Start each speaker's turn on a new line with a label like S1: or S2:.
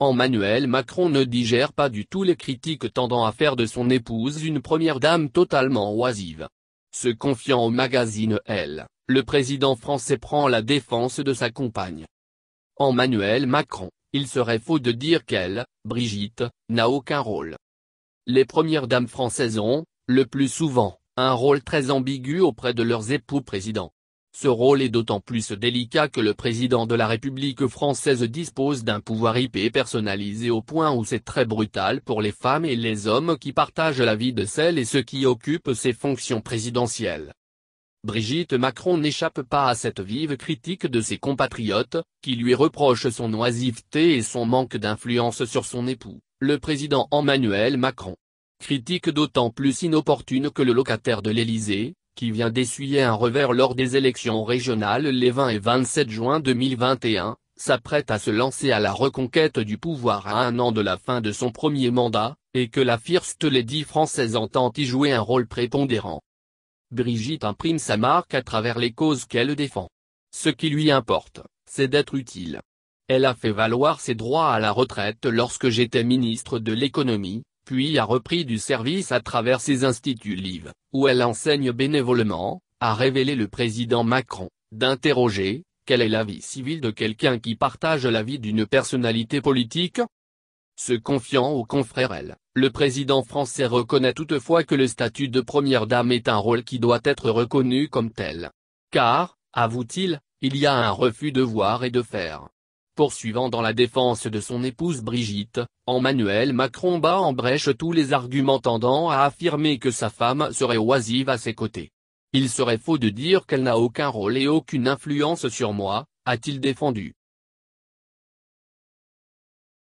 S1: Emmanuel Macron ne digère pas du tout les critiques tendant à faire de son épouse une première dame totalement oisive. Se confiant au magazine Elle, le président français prend la défense de sa compagne. Emmanuel Macron, il serait faux de dire qu'elle, Brigitte, n'a aucun rôle. Les premières dames françaises ont, le plus souvent, un rôle très ambigu auprès de leurs époux présidents. Ce rôle est d'autant plus délicat que le président de la République française dispose d'un pouvoir IP personnalisé au point où c'est très brutal pour les femmes et les hommes qui partagent la vie de celles et ceux qui occupent ces fonctions présidentielles. Brigitte Macron n'échappe pas à cette vive critique de ses compatriotes, qui lui reprochent son oisiveté et son manque d'influence sur son époux, le président Emmanuel Macron. Critique d'autant plus inopportune que le locataire de l'Élysée, qui vient d'essuyer un revers lors des élections régionales les 20 et 27 juin 2021, s'apprête à se lancer à la reconquête du pouvoir à un an de la fin de son premier mandat, et que la First Lady française entend y jouer un rôle prépondérant. Brigitte imprime sa marque à travers les causes qu'elle défend. Ce qui lui importe, c'est d'être utile. Elle a fait valoir ses droits à la retraite lorsque j'étais ministre de l'économie, puis a repris du service à travers ses instituts livres, où elle enseigne bénévolement, a révélé le président Macron, d'interroger, quelle est la vie civile de quelqu'un qui partage la vie d'une personnalité politique Se confiant aux confrères elle, le président français reconnaît toutefois que le statut de première dame est un rôle qui doit être reconnu comme tel. Car, avoue-t-il, il y a un refus de voir et de faire poursuivant dans la défense de son épouse Brigitte, Emmanuel Macron bat en brèche tous les arguments tendant à affirmer que sa femme serait oisive à ses côtés. Il serait faux de dire qu'elle n'a aucun rôle et aucune influence sur moi, a-t-il défendu.